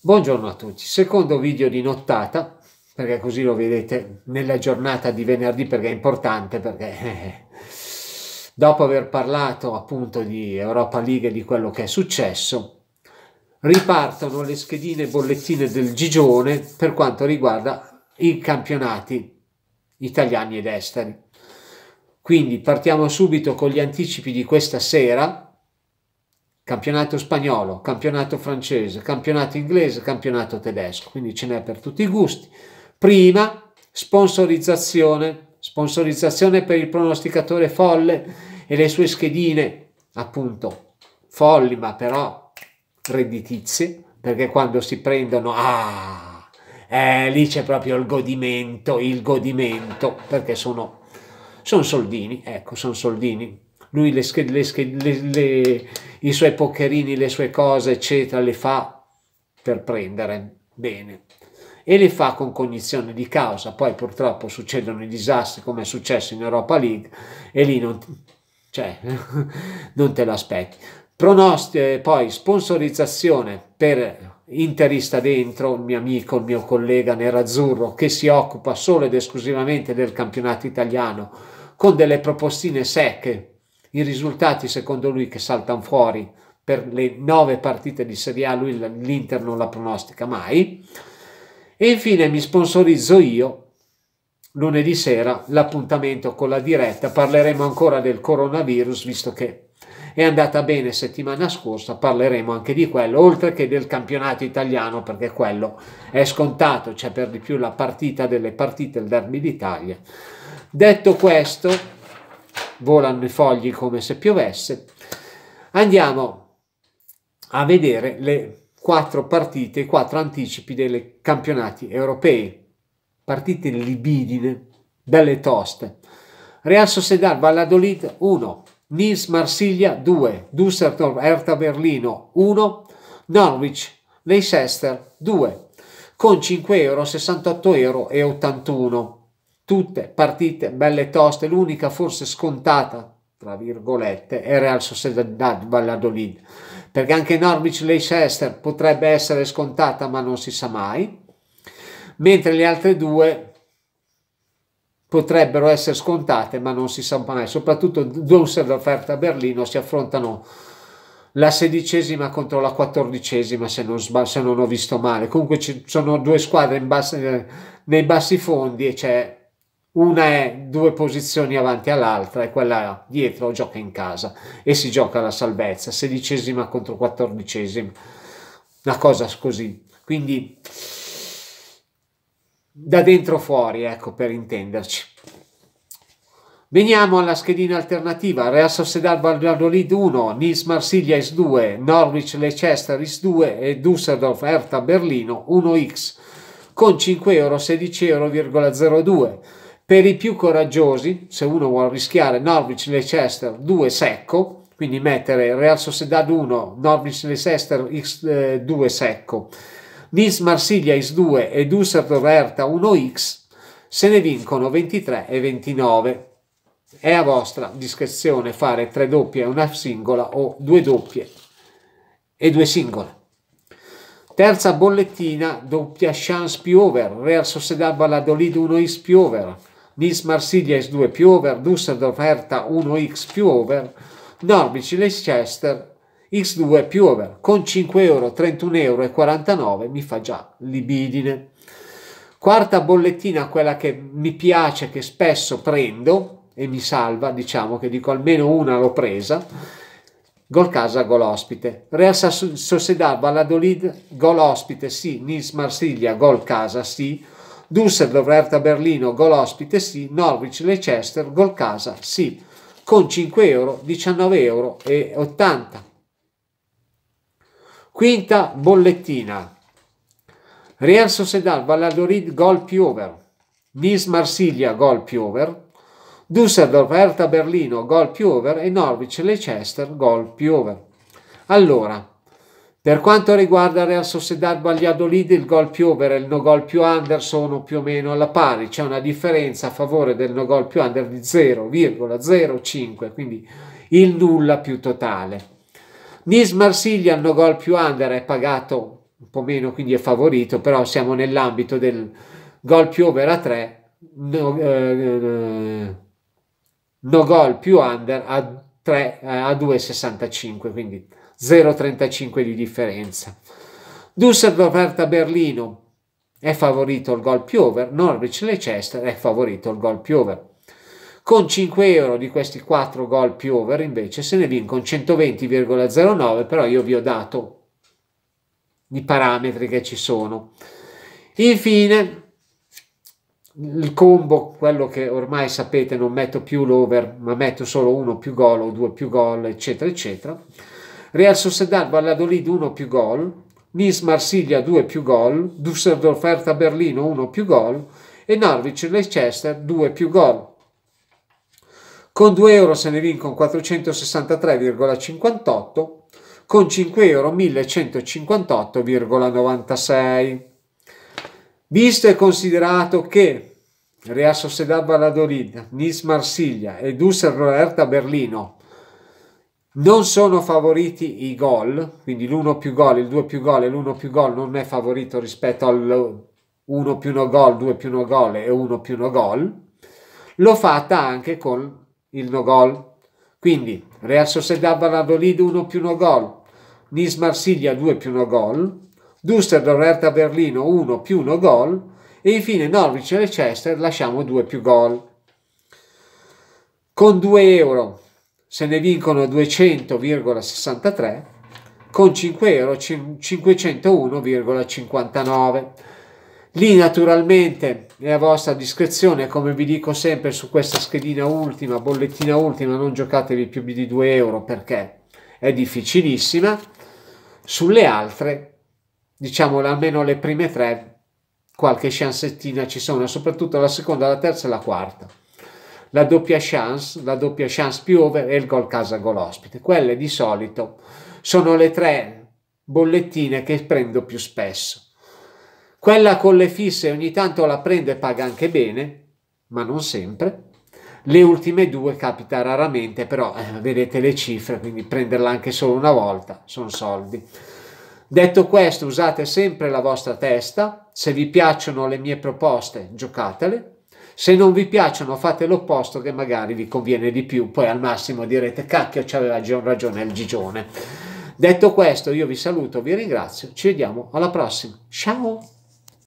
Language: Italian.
Buongiorno a tutti, secondo video di nottata, perché così lo vedete nella giornata di venerdì perché è importante, perché eh, dopo aver parlato appunto di Europa League e di quello che è successo, ripartono le schedine bollettine del Gigione per quanto riguarda i campionati italiani ed esteri. Quindi partiamo subito con gli anticipi di questa sera, campionato spagnolo, campionato francese, campionato inglese, campionato tedesco, quindi ce n'è per tutti i gusti. Prima, sponsorizzazione, sponsorizzazione per il pronosticatore folle e le sue schedine, appunto, folli ma però redditizie, perché quando si prendono, ah, eh, lì c'è proprio il godimento, il godimento, perché sono, sono soldini, ecco, sono soldini, lui le, le, le, i suoi pocherini, le sue cose, eccetera, le fa per prendere bene e le fa con cognizione di causa. Poi purtroppo succedono i disastri come è successo in Europa League e lì non, cioè, non te l'aspetti. Pronost- eh, poi sponsorizzazione per interista dentro, il mio amico, il mio collega nerazzurro che si occupa solo ed esclusivamente del campionato italiano con delle propostine secche i risultati secondo lui che saltano fuori per le nove partite di Serie A, lui l'Inter non la pronostica mai. E infine mi sponsorizzo io lunedì sera l'appuntamento con la diretta. Parleremo ancora del coronavirus, visto che è andata bene settimana scorsa, parleremo anche di quello, oltre che del campionato italiano, perché quello è scontato, c'è per di più la partita delle partite, il Derby d'Italia. Detto questo, volano i fogli come se piovesse. Andiamo a vedere le quattro partite, i quattro anticipi dei campionati europei. Partite libidine, belle toste. Real Sociedad Valladolid 1, Nils Marsiglia 2, Düsseldorf Erta Berlino 1, Norwich Leicester 2, con 5 euro, 68 euro e 81 tutte partite belle toste, l'unica forse scontata, tra virgolette, è Real Sociedad Valladolid, perché anche Norwich Leicester potrebbe essere scontata ma non si sa mai, mentre le altre due potrebbero essere scontate ma non si sa mai, soprattutto Dusseldorf e Berlino si affrontano la sedicesima contro la quattordicesima se non, se non ho visto male comunque ci sono due squadre bassi, nei bassi fondi e c'è una è due posizioni avanti all'altra e quella dietro gioca in casa e si gioca la salvezza, sedicesima contro quattordicesima, una cosa così. Quindi da dentro fuori, ecco per intenderci. Veniamo alla schedina alternativa, Real Sociedad Valladolid 1, Nils Marsiglia s 2, Norwich Leicester s 2 e Düsseldorf Hertha Berlino 1x con 5 euro 16,02 euro per i più coraggiosi, se uno vuole rischiare Norwich-Leicester 2 secco, quindi mettere Real Sociedad 1, Norwich-Leicester eh, 2 secco, Nice-Marsiglia X2 e Dusseldorf-Erta 1x, se ne vincono 23 e 29. È a vostra discrezione fare tre doppie e una singola o due doppie e due singole. Terza bollettina, doppia chance più over, Real Sociedad Valladolid 1x più over, Nice Marsiglia S2 più over, Dusseldorf Hertha 1x più over, Norwich Leicester X2 più over con 5 euro, 31 euro mi fa già libidine. Quarta bollettina, quella che mi piace, che spesso prendo e mi salva, diciamo che dico almeno una l'ho presa. Gol casa, gol ospite. Real Sociedad, Valladolid, gol ospite, sì. Nice Marsiglia, gol casa, sì. Düsseldorf, Hertha Berlino, gol ospite sì, Norwich, Leicester, gol casa sì, con 5 euro, 19 euro e 80. Quinta bollettina. Real Sociedad, Valladolid, gol più over. Nice Marsiglia, gol più over. Düsseldorf, Hertha Berlino, gol più over e Norwich, Leicester, gol più over. Allora, per quanto riguarda Real Sociedad Valladolid, il gol più over e il no gol più under sono più o meno alla pari, c'è una differenza a favore del no gol più under di 0,05, quindi il nulla più totale. Nis Marsiglia, il no gol più under è pagato un po' meno, quindi è favorito, però siamo nell'ambito del gol più over a 3, no, eh, no gol più under a, eh, a 2,65, quindi 0,35 di differenza. Dusseldorf Hertha Berlino è favorito il gol più over, Norwich Leicester è favorito il gol più over. Con 5 euro di questi 4 gol più over invece se ne vincono 120,09, però io vi ho dato i parametri che ci sono. Infine il combo, quello che ormai sapete non metto più l'over, ma metto solo uno più gol o due più gol, eccetera, eccetera Real Sociedad Valladolid 1 più gol, Nice Marsiglia 2 più gol, Düsseldorf Hertha Berlino 1 più gol e Norwich Leicester 2 più gol. Con 2 euro se ne vincono 463,58, con 5 euro 1158,96. Visto e considerato che Real Sociedad Valladolid, Nice Marsiglia e Düsseldorf Hertha Berlino non sono favoriti i gol, quindi l'1 più gol, il 2 più gol e l'1 più gol non è favorito rispetto al 1 più 1 gol, 2 più 1 gol e 1 più 1 gol. L'ho fatta anche con il no gol. Quindi Real Sociedad Valladolid 1 più 1 gol, Nis Marsiglia 2 più 1 gol, Düsseldorf Hertha Berlino 1 più 1 gol e infine Norwich e Leicester lasciamo 2 più gol. Con 2 euro se ne vincono 200,63 con 5 euro 501,59. Lì naturalmente è a vostra discrezione, come vi dico sempre su questa schedina ultima, bollettina ultima, non giocatevi più di 2 euro perché è difficilissima. Sulle altre, diciamo almeno le prime tre, qualche chance ci sono, soprattutto la seconda, la terza e la quarta la doppia chance, la doppia chance più over e il gol casa gol ospite. Quelle di solito sono le tre bollettine che prendo più spesso. Quella con le fisse ogni tanto la prendo e paga anche bene, ma non sempre. Le ultime due capita raramente, però eh, vedete le cifre, quindi prenderla anche solo una volta sono soldi. Detto questo, usate sempre la vostra testa, se vi piacciono le mie proposte, giocatele, se non vi piacciono fate l'opposto che magari vi conviene di più, poi al massimo direte cacchio c'aveva ragione il gigione. Detto questo io vi saluto, vi ringrazio, ci vediamo alla prossima. Ciao!